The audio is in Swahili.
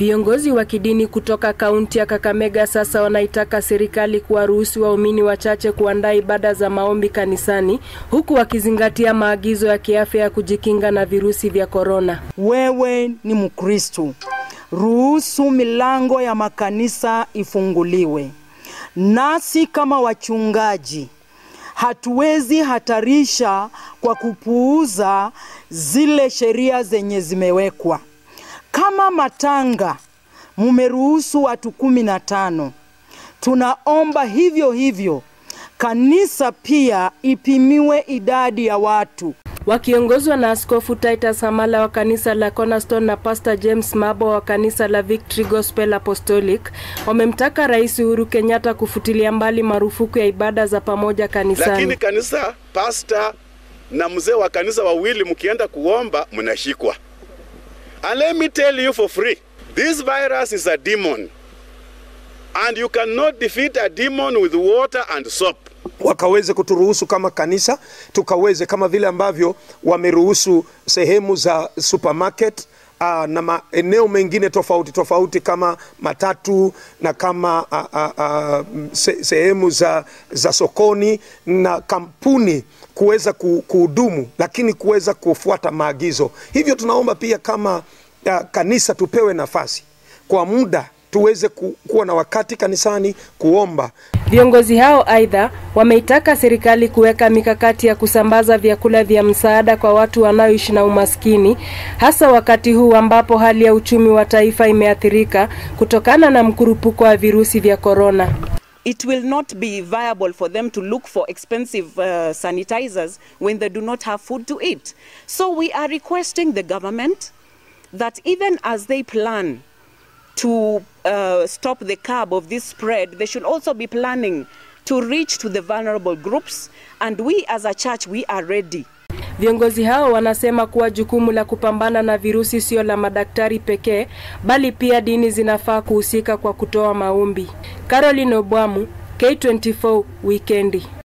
Viongozi wa kidini kutoka kaunti ya Kakamega sasa wanaitaka serikali kuwaruhusu waumini wachache kuandaa ibada za maombi kanisani huku wakizingatia maagizo ya kiafya ya kujikinga na virusi vya korona. Wewe ni Mkristo, ruhusu milango ya makanisa ifunguliwe. Nasi kama wachungaji hatuwezi hatarisha kwa kupuuza zile sheria zenye zimewekwa. Kama matanga mumeruhusu watu kumi na tano, tunaomba hivyo hivyo kanisa pia ipimiwe idadi ya watu. Wakiongozwa na Askofu Titus Hamala wa kanisa la Cornerstone na Pastor James Mabo wa kanisa la Victory Gospel Apostolic wamemtaka Rais Uhuru Kenyatta kufutilia mbali marufuku ya ibada za pamoja kanisani. Lakini kanisa, pasta na mzee wa kanisa wawili, mkienda kuomba mnashikwa. And let me tell you for free this virus is a demon, and you cannot defeat a demon with water and soap. Wakaweze kuturuhusu kama kanisa tukaweze, kama vile ambavyo wameruhusu sehemu za supermarket uh, na maeneo mengine tofauti tofauti kama matatu na kama uh, uh, uh, se, sehemu za, za sokoni na kampuni kuweza kuhudumu, lakini kuweza kufuata maagizo. Hivyo tunaomba pia kama uh, kanisa tupewe nafasi kwa muda tuweze kuwa na wakati kanisani kuomba. Viongozi hao aidha wameitaka serikali kuweka mikakati ya kusambaza vyakula vya msaada kwa watu wanaoishi na umaskini, hasa wakati huu ambapo hali ya uchumi wa taifa imeathirika kutokana na mkurupuko wa virusi vya korona. It will not be viable for them to look for expensive uh, sanitizers when they do not have food to eat. So we are requesting the government that even as they plan to uh, stop the curb of this spread, they should also be planning to reach to the vulnerable groups and we as a church we are ready. Viongozi hao wanasema kuwa jukumu la kupambana na virusi sio la madaktari pekee, bali pia dini zinafaa kuhusika kwa kutoa maombi. Caroline Obwamu, K24 Wikendi.